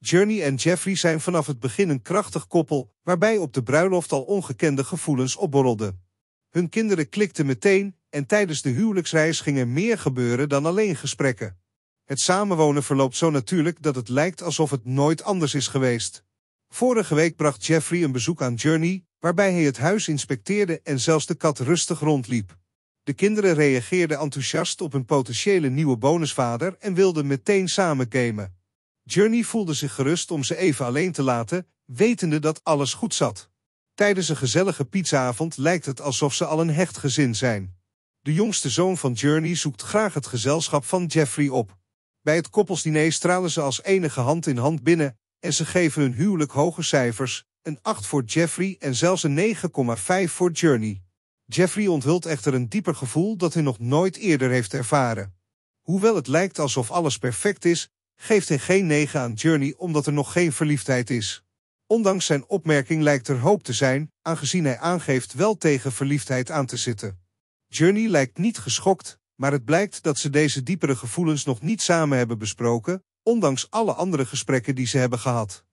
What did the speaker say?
Journey en Jeffrey zijn vanaf het begin een krachtig koppel, waarbij op de bruiloft al ongekende gevoelens opborrelden. Hun kinderen klikten meteen en tijdens de huwelijksreis ging er meer gebeuren dan alleen gesprekken. Het samenwonen verloopt zo natuurlijk dat het lijkt alsof het nooit anders is geweest. Vorige week bracht Jeffrey een bezoek aan Journey, waarbij hij het huis inspecteerde en zelfs de kat rustig rondliep. De kinderen reageerden enthousiast op hun potentiële nieuwe bonusvader en wilden meteen samenkomen. Journey voelde zich gerust om ze even alleen te laten, wetende dat alles goed zat. Tijdens een gezellige pizzaavond lijkt het alsof ze al een hecht gezin zijn. De jongste zoon van Journey zoekt graag het gezelschap van Jeffrey op. Bij het koppelsdiner stralen ze als enige hand in hand binnen en ze geven hun huwelijk hoge cijfers, een 8 voor Jeffrey en zelfs een 9,5 voor Journey. Jeffrey onthult echter een dieper gevoel dat hij nog nooit eerder heeft ervaren. Hoewel het lijkt alsof alles perfect is, geeft hij geen negen aan Journey omdat er nog geen verliefdheid is. Ondanks zijn opmerking lijkt er hoop te zijn, aangezien hij aangeeft wel tegen verliefdheid aan te zitten. Journey lijkt niet geschokt, maar het blijkt dat ze deze diepere gevoelens nog niet samen hebben besproken, ondanks alle andere gesprekken die ze hebben gehad.